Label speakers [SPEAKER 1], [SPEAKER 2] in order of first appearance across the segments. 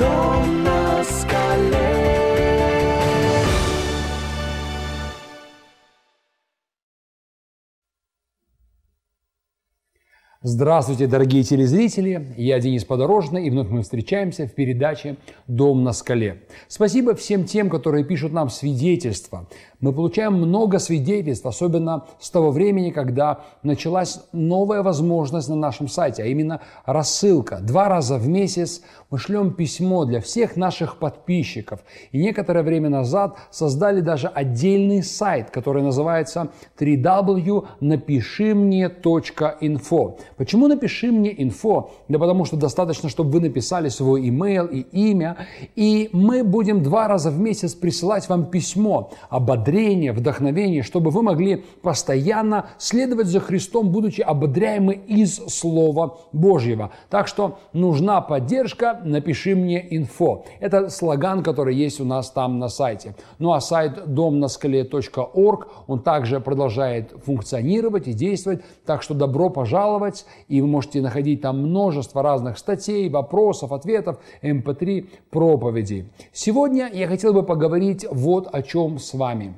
[SPEAKER 1] don't Здравствуйте, дорогие телезрители! Я Денис Подорожный, и вновь мы встречаемся в передаче «Дом на скале». Спасибо всем тем, которые пишут нам свидетельства. Мы получаем много свидетельств, особенно с того времени, когда началась новая возможность на нашем сайте, а именно рассылка. Два раза в месяц мы шлем письмо для всех наших подписчиков. И некоторое время назад создали даже отдельный сайт, который называется www.напишимне.info Почему напиши мне инфо? Да потому что достаточно, чтобы вы написали свой имейл и имя, и мы будем два раза в месяц присылать вам письмо, ободрение, вдохновение, чтобы вы могли постоянно следовать за Христом, будучи ободряемы из Слова Божьего. Так что нужна поддержка, напиши мне инфо. Это слоган, который есть у нас там на сайте. Ну а сайт домнаскале.орг, он также продолжает функционировать и действовать, так что добро пожаловать и вы можете находить там множество разных статей, вопросов, ответов, mp3 эм проповедей. Сегодня я хотел бы поговорить вот о чем с вами.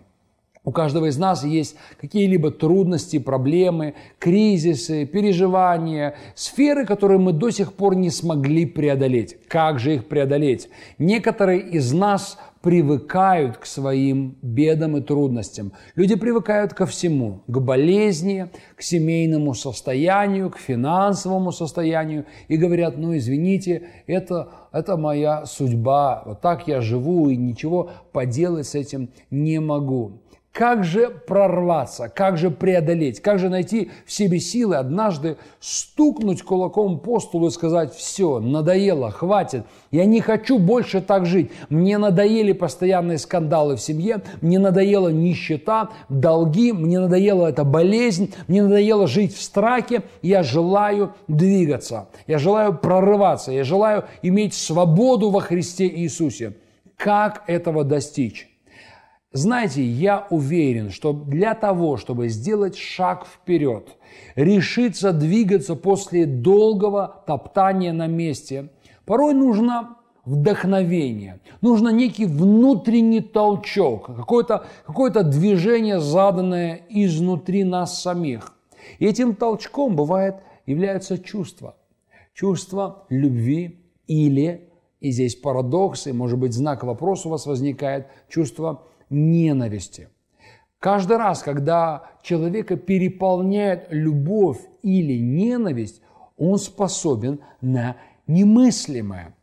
[SPEAKER 1] У каждого из нас есть какие-либо трудности, проблемы, кризисы, переживания, сферы, которые мы до сих пор не смогли преодолеть. Как же их преодолеть? Некоторые из нас привыкают к своим бедам и трудностям. Люди привыкают ко всему, к болезни, к семейному состоянию, к финансовому состоянию и говорят, ну извините, это, это моя судьба, вот так я живу и ничего поделать с этим не могу. Как же прорваться, как же преодолеть, как же найти в себе силы однажды стукнуть кулаком по столу и сказать «все, надоело, хватит, я не хочу больше так жить, мне надоели постоянные скандалы в семье, мне надоела нищета, долги, мне надоела эта болезнь, мне надоело жить в страхе, я желаю двигаться, я желаю прорываться, я желаю иметь свободу во Христе Иисусе». Как этого достичь? Знаете, я уверен, что для того, чтобы сделать шаг вперед, решиться двигаться после долгого топтания на месте, порой нужно вдохновение, нужно некий внутренний толчок, какое-то какое -то движение, заданное изнутри нас самих. И этим толчком бывает являются чувства. чувства любви или, и здесь парадокс, и, может быть, знак вопроса у вас возникает, чувство ненависти. Каждый раз, когда человека переполняет любовь или ненависть, он способен на немыслимое.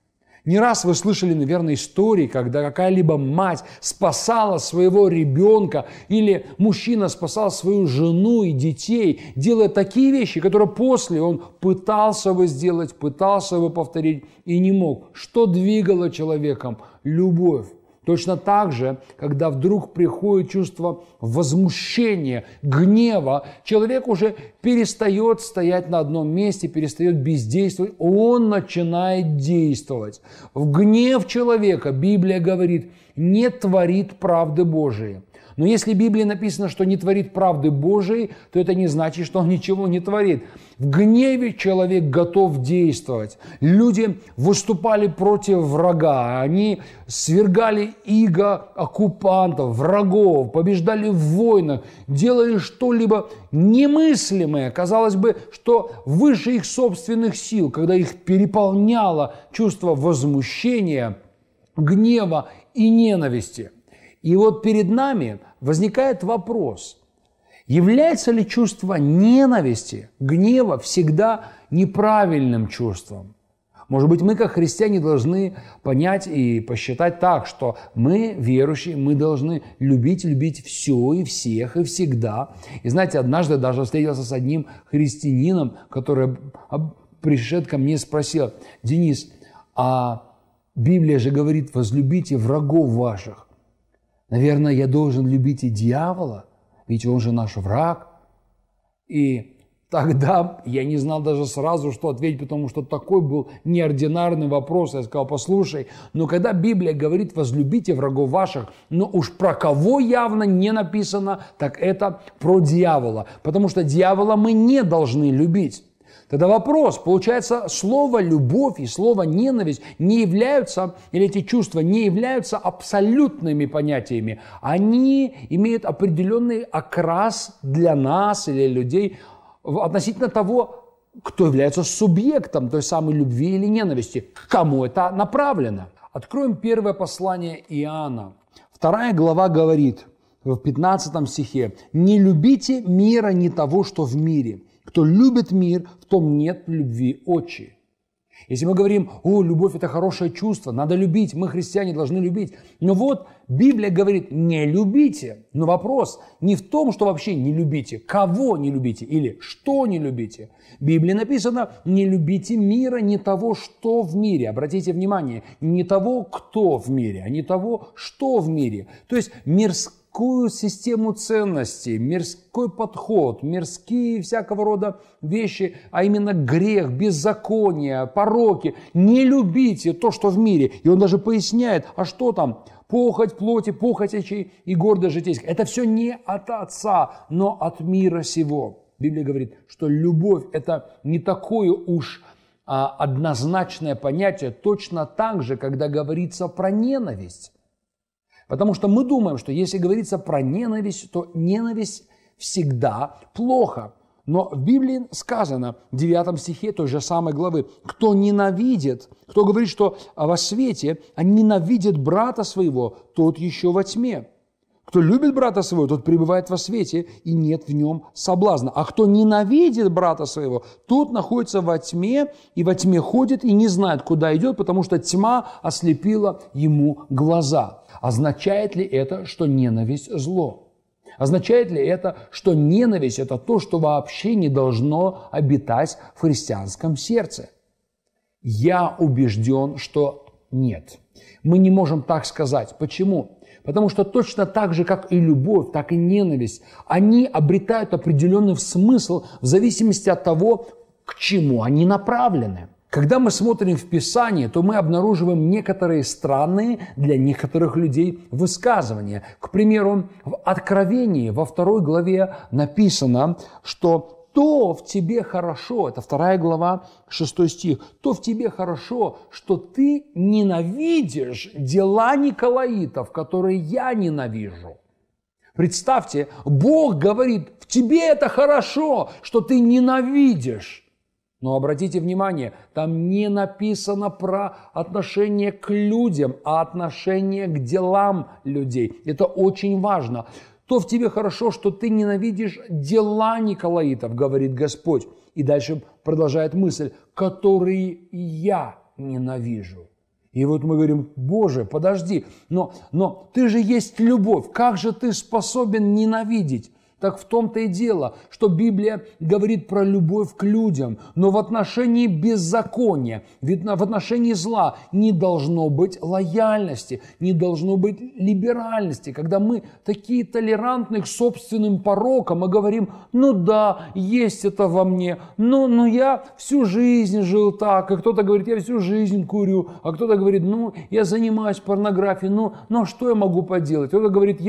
[SPEAKER 1] Не раз вы слышали, наверное, истории, когда какая-либо мать спасала своего ребенка или мужчина спасал свою жену и детей, делая такие вещи, которые после он пытался бы сделать, пытался бы повторить и не мог. Что двигало человеком? Любовь Точно так же, когда вдруг приходит чувство возмущения, гнева, человек уже перестает стоять на одном месте, перестает бездействовать, он начинает действовать. В гнев человека Библия говорит – не творит правды Божией. Но если в Библии написано, что не творит правды Божией, то это не значит, что он ничего не творит. В гневе человек готов действовать. Люди выступали против врага, они свергали иго оккупантов, врагов, побеждали в войнах, делали что-либо немыслимое, казалось бы, что выше их собственных сил, когда их переполняло чувство возмущения, гнева и ненависти. И вот перед нами возникает вопрос, является ли чувство ненависти, гнева всегда неправильным чувством? Может быть, мы, как христиане, должны понять и посчитать так, что мы, верующие, мы должны любить, любить все и всех и всегда. И знаете, однажды даже встретился с одним христианином, который пришед ко мне и спросил, Денис, а Библия же говорит, возлюбите врагов ваших. Наверное, я должен любить и дьявола, ведь он же наш враг. И тогда я не знал даже сразу, что ответить, потому что такой был неординарный вопрос. Я сказал, послушай, но когда Библия говорит, возлюбите врагов ваших, но уж про кого явно не написано, так это про дьявола. Потому что дьявола мы не должны любить. Тогда вопрос, получается, слово «любовь» и слово «ненависть» не являются, или эти чувства не являются абсолютными понятиями. Они имеют определенный окрас для нас или людей относительно того, кто является субъектом той самой любви или ненависти, к кому это направлено. Откроем первое послание Иоанна. Вторая глава говорит в 15 стихе «Не любите мира, ни того, что в мире». Кто любит мир, в том нет любви очи. Если мы говорим, о, любовь – это хорошее чувство, надо любить, мы, христиане, должны любить. Но вот Библия говорит, не любите. Но вопрос не в том, что вообще не любите, кого не любите или что не любите. В Библии написано, не любите мира, не того, что в мире. Обратите внимание, не того, кто в мире, а не того, что в мире. То есть мирская мирскую систему ценностей, мирской подход, мирские всякого рода вещи, а именно грех, беззаконие, пороки. Не любите то, что в мире. И он даже поясняет, а что там? Похоть плоти, похоть очей и гордость житейская. Это все не от Отца, но от мира сего. Библия говорит, что любовь – это не такое уж а, однозначное понятие, точно так же, когда говорится про ненависть. Потому что мы думаем, что если говорится про ненависть, то ненависть всегда плохо. Но в Библии сказано в 9 стихе той же самой главы, кто ненавидит, кто говорит, что а, во свете, а ненавидит брата своего, тот еще во тьме. Кто любит брата своего, тот пребывает во свете, и нет в нем соблазна. А кто ненавидит брата своего, тот находится во тьме, и во тьме ходит, и не знает, куда идет, потому что тьма ослепила ему глаза. Означает ли это, что ненависть – зло? Означает ли это, что ненависть – это то, что вообще не должно обитать в христианском сердце? Я убежден, что нет. Мы не можем так сказать. Почему? Потому что точно так же, как и любовь, так и ненависть, они обретают определенный смысл в зависимости от того, к чему они направлены. Когда мы смотрим в Писание, то мы обнаруживаем некоторые странные для некоторых людей высказывания. К примеру, в Откровении во второй главе написано, что то в тебе хорошо, это вторая глава, шестой стих, то в тебе хорошо, что ты ненавидишь дела Николаитов, которые я ненавижу. Представьте, Бог говорит, в тебе это хорошо, что ты ненавидишь. Но обратите внимание, там не написано про отношение к людям, а отношение к делам людей. Это очень важно то в тебе хорошо, что ты ненавидишь дела Николаитов, говорит Господь. И дальше продолжает мысль, которые я ненавижу. И вот мы говорим, Боже, подожди, но, но ты же есть любовь, как же ты способен ненавидеть? Так в том-то и дело, что Библия говорит про любовь к людям, но в отношении беззакония, видно, в отношении зла не должно быть лояльности, не должно быть либеральности. Когда мы такие толерантны к собственным порокам, мы говорим, ну да, есть это во мне, но, ну, но ну я всю жизнь жил так, и кто-то говорит, я всю жизнь курю, а кто-то говорит, ну я занимаюсь порнографией, ну, но ну, а что я могу поделать? Кто-то говорит, я